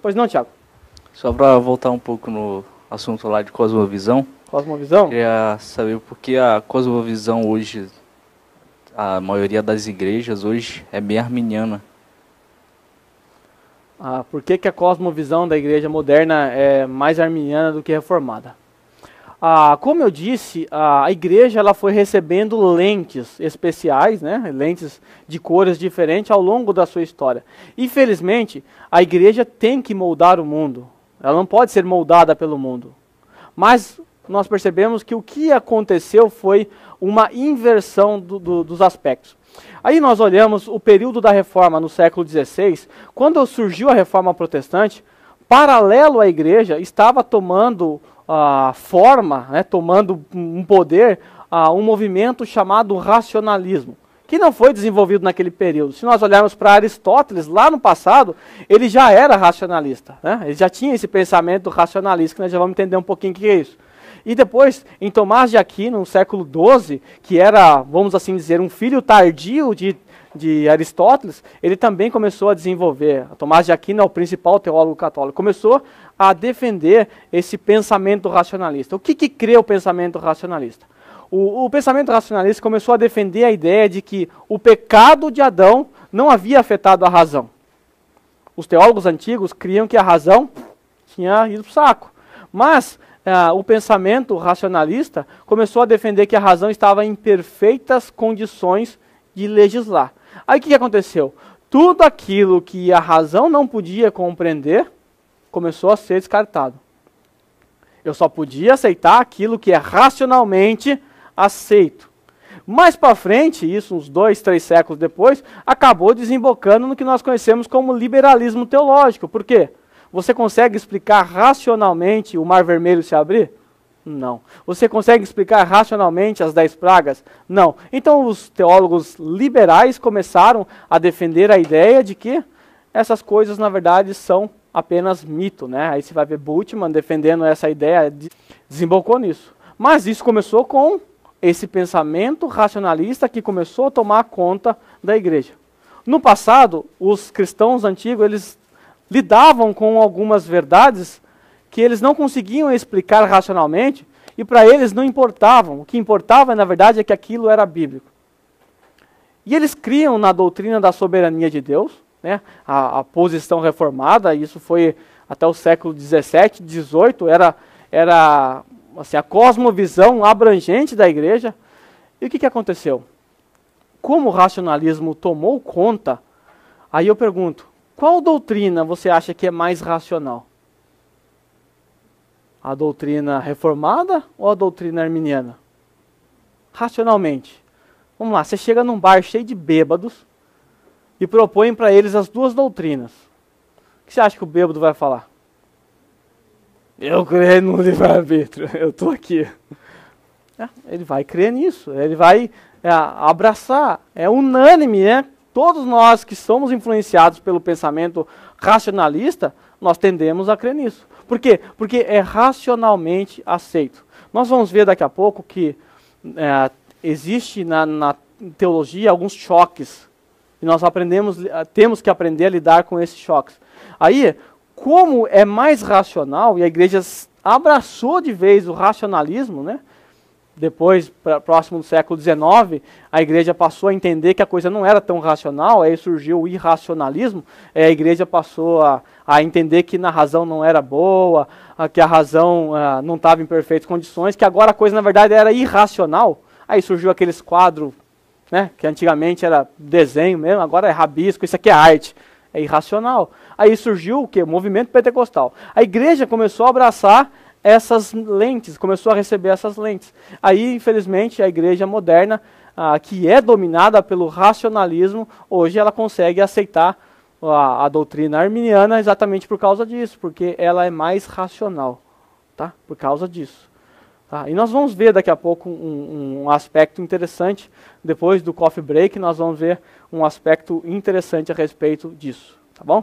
Pois não, Thiago? Só para voltar um pouco no assunto lá de cosmovisão. Cosmovisão? Queria saber por que a cosmovisão hoje, a maioria das igrejas hoje é bem arminiana. Ah, por que, que a cosmovisão da igreja moderna é mais arminiana do que reformada? Ah, como eu disse, a igreja ela foi recebendo lentes especiais, né? lentes de cores diferentes ao longo da sua história. Infelizmente, a igreja tem que moldar o mundo. Ela não pode ser moldada pelo mundo. Mas nós percebemos que o que aconteceu foi uma inversão do, do, dos aspectos. Aí nós olhamos o período da reforma no século XVI, quando surgiu a reforma protestante, paralelo à igreja, estava tomando uh, forma, né, tomando um poder, uh, um movimento chamado racionalismo, que não foi desenvolvido naquele período. Se nós olharmos para Aristóteles, lá no passado, ele já era racionalista, né? ele já tinha esse pensamento racionalista, que nós já vamos entender um pouquinho o que é isso. E depois, em Tomás de Aquino, no século XII, que era, vamos assim dizer, um filho tardio de de Aristóteles, ele também começou a desenvolver. Tomás de Aquino é o principal teólogo católico. Começou a defender esse pensamento racionalista. O que, que crê o pensamento racionalista? O, o, pensamento racionalista começou a defender a ideia de que o pecado de Adão não havia afetado a razão. Os teólogos antigos criam que a razão tinha ido para o saco. Mas é, o pensamento racionalista começou a defender que a razão estava em perfeitas condições de legislar. Aí o que, aconteceu? Tudo aquilo que a razão não podia compreender começou a ser descartado. Eu só podia aceitar aquilo que é racionalmente aceito. Mais para frente, isso uns dois, três séculos depois, acabou desembocando no que nós conhecemos como liberalismo teológico. Por quê? Você consegue explicar racionalmente o Mar Vermelho se abrir? Não. Você consegue explicar racionalmente as dez pragas? Não. Então os teólogos liberais começaram a defender a ideia de que essas coisas, na verdade, são apenas mito. Né? Aí você vai ver Bultmann defendendo essa ideia, de... desembocou nisso. Mas isso começou com esse pensamento racionalista que começou a tomar conta da igreja. No passado, os cristãos antigos, eles lidavam com algumas verdades que eles não conseguiam explicar racionalmente e para eles não importavam. O que importava, na verdade, é que aquilo era bíblico. E eles criam na doutrina da soberania de Deus, né, a, a posição reformada, isso foi até o século 17, 18, era, era assim, a cosmovisão abrangente da igreja. E o que, que aconteceu? Como o racionalismo tomou conta, aí eu pergunto, qual doutrina você acha que é mais racional? a doutrina reformada ou a doutrina arminiana? Racionalmente. Vamos lá, você chega num bar cheio de bêbados e propõe para eles as duas doutrinas. O que você acha que o bêbado vai falar? Eu creio no livre-arbítrio, eu estou aqui. É, ele vai crer nisso, ele vai é, abraçar, é unânime, né? todos nós que somos influenciados pelo pensamento racionalista, nós tendemos a crer nisso. Por quê? Porque é racionalmente aceito. Nós vamos ver daqui a pouco que é, existe na, na teologia alguns choques e nós aprendemos, é, temos que aprender a lidar com esses choques. Aí, como é mais racional e a igreja abraçou de vez o racionalismo, né? depois, pra, próximo do século XIX, a igreja passou a entender que a coisa não era tão racional, aí surgiu o irracionalismo, é, a igreja passou a, a entender que na razão não era boa, a, que a razão a, é, não estava em perfeitas condições, que agora a coisa na verdade era irracional. Aí surgiu aqueles quadros, né, que antigamente era desenho mesmo, agora é rabisco, isso aqui é arte. É irracional. Aí surgiu o O movimento pentecostal. A igreja começou a abraçar essas lentes, começou a receber essas lentes. Aí, infelizmente, a igreja moderna, ah, que é dominada pelo racionalismo, hoje ela consegue aceitar a, a, doutrina arminiana exatamente por causa disso, porque ela é mais racional, tá? Por causa disso. Tá? E nós vamos ver daqui a pouco um, um aspecto interessante, depois do coffee break, nós vamos ver um aspecto interessante a respeito disso, tá bom?